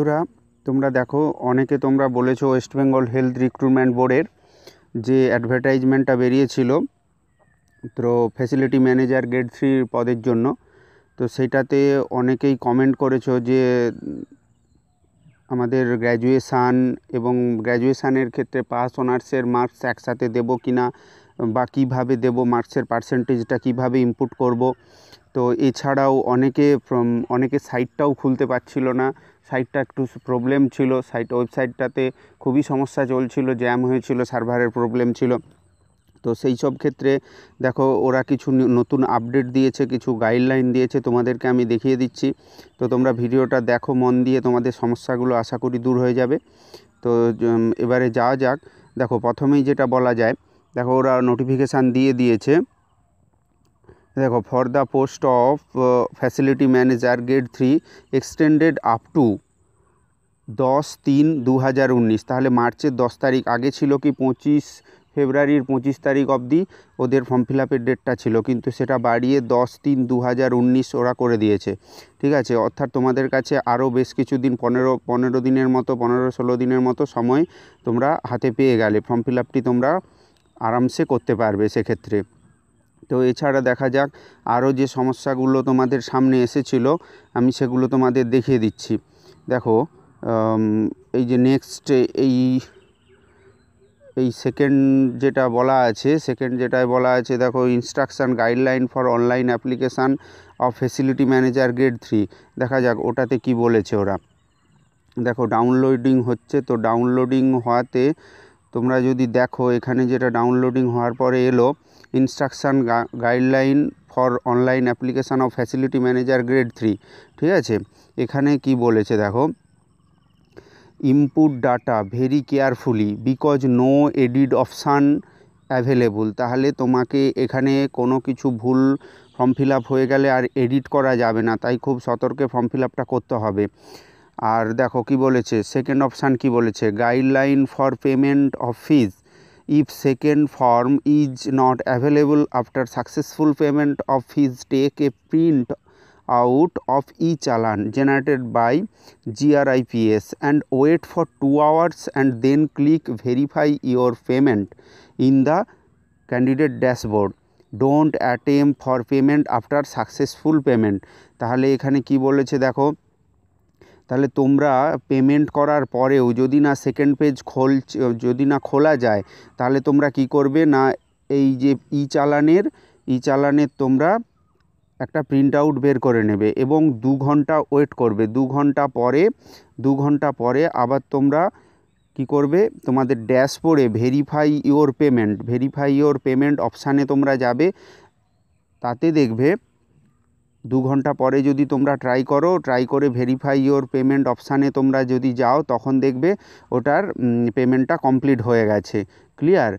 বন্ধুরা তোমরা দেখো অনেকে তোমরা বলেছো ওয়েস্ট বেঙ্গল হেলথ রিক্রুটমেন্ট বোর্ডের যে অ্যাডভার্টাইজমেন্টটা বেরিয়েছিল তো ফ্যাসিলিটি ম্যানেজার গ্রেড থ্রি পদের জন্য তো সেটাতে অনেকেই কমেন্ট করেছো যে আমাদের গ্র্যাজুয়েশান এবং গ্র্যাজুয়েশানের ক্ষেত্রে পাস অনার্সের মার্কস একসাথে দেবো কি না বা কীভাবে দেব মার্কসের পার্সেন্টেজটা কিভাবে ইম্পুট করব তো এছাড়াও অনেকে অনেকে সাইটটাও খুলতে পারছিল না সাইটটা একটু প্রবলেম ছিল সাইট ওয়েবসাইটটাতে খুবই সমস্যা চলছিল জ্যাম হয়েছিল সার্ভারের প্রবলেম ছিল তো সেই সব ক্ষেত্রে দেখো ওরা কিছু নতুন আপডেট দিয়েছে কিছু গাইডলাইন দিয়েছে তোমাদেরকে আমি দেখিয়ে দিচ্ছি তো তোমরা ভিডিওটা দেখো মন দিয়ে তোমাদের সমস্যাগুলো আশা করি দূর হয়ে যাবে তো এবারে যাওয়া যাক দেখো প্রথমেই যেটা বলা যায় দেখো ওরা নোটিফিকেশান দিয়ে দিয়েছে দেখো for the post of facility manager grade three extended up to দশ তিন দু হাজার উনিশ তাহলে মার্চের দশ তারিখ আগে ছিল কি পঁচিশ ফেব্রুয়ারির পঁচিশ তারিখ অবধি ওদের ফর্ম ফিল আপের ডেটটা ছিল কিন্তু সেটা বাড়িয়ে দশ তিন দু হাজার উনিশ ওরা করে দিয়েছে ঠিক আছে অর্থাৎ তোমাদের কাছে আরও বেশ কিছু দিন পনেরো পনেরো দিনের মতো পনেরো ষোলো দিনের মতো সময় তোমরা হাতে পেয়ে গেলে ফর্ম ফিল আপটি তোমরা আরামসে করতে পারবে সেক্ষেত্রে তো এছাড়া দেখা যাক আরও যে সমস্যাগুলো তোমাদের সামনে এসেছিল আমি সেগুলো তোমাদের দেখিয়ে দিচ্ছি দেখো এই যে নেক্সট এই এই সেকেন্ড যেটা বলা আছে সেকেন্ড যেটায় বলা আছে দেখো instruction guideline for online application of facility manager grade three দেখা যাক ওটাতে কি বলেছে ওরা দেখো ডাউনলোডিং হচ্ছে তো ডাউনলোডিং হওয়াতে তোমরা যদি দেখো এখানে যেটা ডাউনলোডিং হওয়ার পরে এলো instruction guideline for online application of facility manager grade three ঠিক আছে এখানে কি বলেছে দেখো input data very carefully because no edit option available তাহলে তোমাকে এখানে কোনো কিছু ভুল ফর্ম ফিল হয়ে গেলে আর এডিট করা যাবে না তাই খুব সতর্কে ফর্ম ফিল করতে হবে আর দেখো কি বলেছে সেকেন্ড অপশান কি বলেছে guideline for payment of fees if second form is not available after successful payment of fees take a print out of e-challan generated by GRIPS and wait for 2 hours and then click verify your payment in the candidate dashboard don't attempt for payment after successful payment তাহলে এখানে কি বলেছে দেখো তাহলে তোমরা payment করার পরেও যদি না সেকেন্ড পেজ খোল যদি না খোলা যায় তাহলে তোমরা কি করবে না এই যে ই চালানের ই চালানের তোমরা একটা প্রিন্ট আউট বের করে নেবে এবং দু ঘন্টা ওয়েট করবে দু ঘন্টা পরে দু ঘন্টা পরে আবার তোমরা কি করবে তোমাদের ড্যাশবোর্ডে verify your payment verify your payment অপশানে তোমরা যাবে তাতে দেখবে দু ঘন্টা পরে যদি তোমরা ট্রাই করো ট্রাই করে ভেরিফাই ইয়োর পেমেন্ট অপশানে তোমরা যদি যাও তখন দেখবে ওটার পেমেন্টটা কমপ্লিট হয়ে গেছে ক্লিয়ার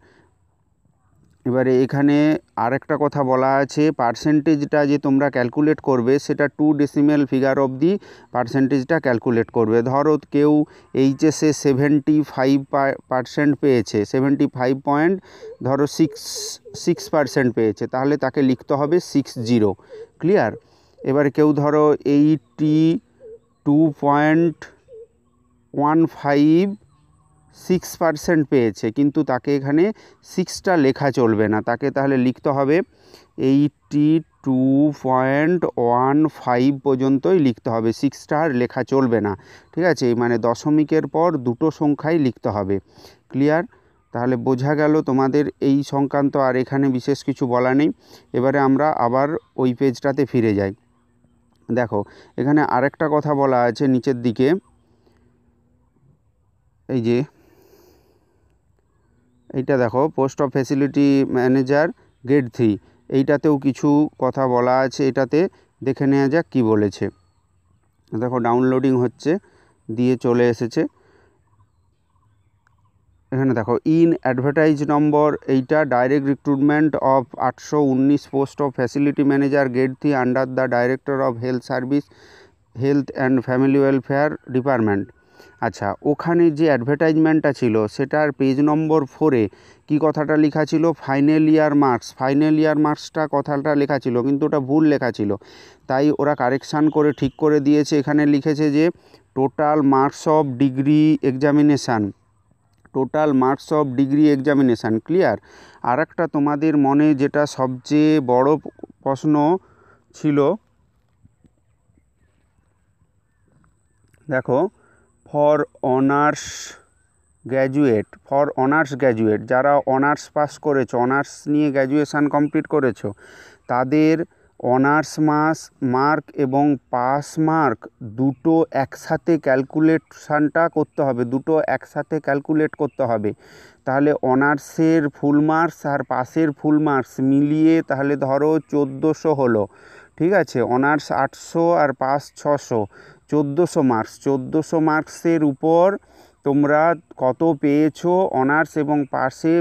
এবারে এখানে আরেকটা কথা বলা আছে পার্সেন্টেজটা যে তোমরা ক্যালকুলেট করবে সেটা টু ডেসিমেল ফিগার অবধি পার্সেন্টেজটা ক্যালকুলেট করবে ধরো কেউ এইচএসে সেভেন্টি ফাইভ পার্সেন্ট পেয়েছে সেভেন্টি ফাইভ পয়েন্ট ধরো সিক্স সিক্স পার্সেন্ট পেয়েছে তাহলে তাকে লিখতে হবে সিক্স জিরো ক্লিয়ার এবার কেউ ধরো eighty two point one five six percent পেয়েছে কিন্তু তাকে এখানে সিক্সটা লেখা চলবে না তাকে তাহলে লিখতে হবে eighty two point one five পর্যন্তই লিখতে হবে সিক্সটা আর লেখা চলবে না ঠিক আছে মানে দশমিকের পর দুটো সংখ্যাই লিখতে হবে ক্লিয়ার তাহলে বোঝা গেল তোমাদের এই সংক্রান্ত আর এখানে বিশেষ কিছু বলা নেই এবারে আমরা আবার ওই পেজটাতে ফিরে যাই দেখো এখানে আরেকটা কথা বলা আছে নিচের দিকে এই যে এইটা দেখো post of facility manager grade three এইটাতেও কিছু কথা বলা আছে এটাতে দেখে নেওয়া যাক কী বলেছে দেখো ডাউনলোডিং হচ্ছে দিয়ে চলে এসেছে এখানে দেখো ইন অ্যাডভার্টাইজ নম্বর এইটা ডাইরেক্ট রিক্রুটমেন্ট অফ আটশো উনিশ post of facility manager grade three under the director of health service health and family welfare department আচ্ছা ওখানে যে অ্যাডভার্টাইজমেন্টটা ছিল সেটার পেজ নম্বর ফোরে কি কথাটা লেখা ছিল final year marks final year মার্কসটা কথাটা লেখা ছিল কিন্তু ওটা ভুল লেখা ছিল তাই ওরা কারেকশান করে ঠিক করে দিয়েছে এখানে লিখেছে যে total marks of degree examination total marks of degree examination clear আর একটা তোমাদের মনে যেটা সবচেয়ে বড় প্রশ্ন ছিল দেখো for honours graduate for honours graduate যারা অনার্স পাস করেছো অনার্স নিয়ে গ্র্যাজুয়েশান কমপ্লিট করেছো তাদের অনার্স মাস মার্ক এবং পাস মার্ক দুটো একসাথে ক্যালকুলেশানটা করতে হবে দুটো একসাথে ক্যালকুলেট করতে হবে তাহলে অনার্সের ফুল মার্কস আর পাসের ফুল মার্কস মিলিয়ে তাহলে ধরো চোদ্দোশো হলো ঠিক আছে অনার্স আটশো আর পাস ছশো চোদ্দোশো মার্কস চোদ্দোশো মার্কসের উপর তোমরা কত পেয়েছো অনার্স এবং পাসে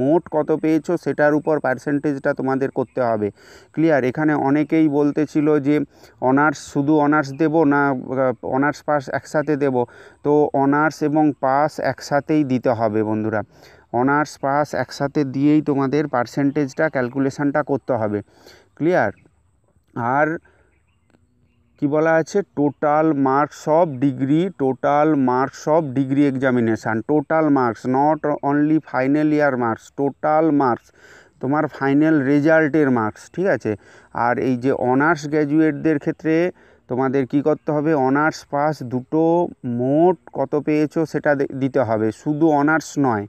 মোট কত পেয়েছো সেটার উপর পার্সেন্টেজটা তোমাদের করতে হবে ক্লিয়ার এখানে অনেকেই বলতেছিল যে অনার্স শুধু অনার্স দেব না অনার্স পাস একসাথে দেব তো অনার্স এবং পাস একসাথেই দিতে হবে বন্ধুরা অনার্স পাস একসাথে দিয়েই তোমাদের পার্সেন্টেজটা ক্যালকুলেশানটা করতে হবে ক্লিয়ার আর কি বলা আছে total marks of degree total marks of degree examination total marks not only final year marks total marks তোমার ফাইনাল রেজাল্টের মার্কস ঠিক আছে আর এই যে অনার্স গ্র্যাজুয়েটদের ক্ষেত্রে তোমাদের কি করতে হবে অনার্স পাস দুটো মোট কত পেয়েছো সেটা দিতে হবে শুধু অনার্স নয়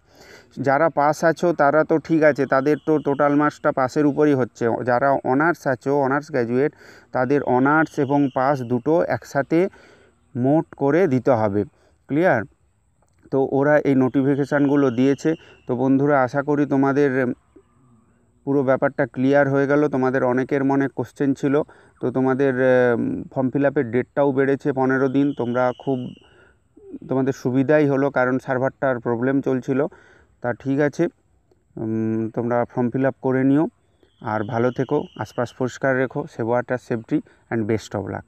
যারা পাস আছো তারা তো ঠিক আছে তাদের তো টোটাল মার্কসটা পাসের উপরই হচ্ছে যারা অনার্স আছো অনার্স গ্র্যাজুয়েট তাদের অনার্স এবং পাস দুটো একসাথে মোট করে দিতে হবে ক্লিয়ার তো ওরা এই নোটিফিকেশানগুলো দিয়েছে তো বন্ধুরা আশা করি তোমাদের পুরো ব্যাপারটা ক্লিয়ার হয়ে গেল তোমাদের অনেকের মনে কোশ্চেন ছিল তো তোমাদের ফর্ম ফিল আপের ডেটটাও বেড়েছে পনেরো দিন তোমরা খুব তোমাদের সুবিধাই হলো কারণ সার্ভারটার প্রবলেম চলছিল তা ঠিক আছে তোমরা ফর্ম ফিল আপ করে নিও আর ভালো থেকো আশপাশ পরিষ্কার রেখো সেবাটা safety and best of lakh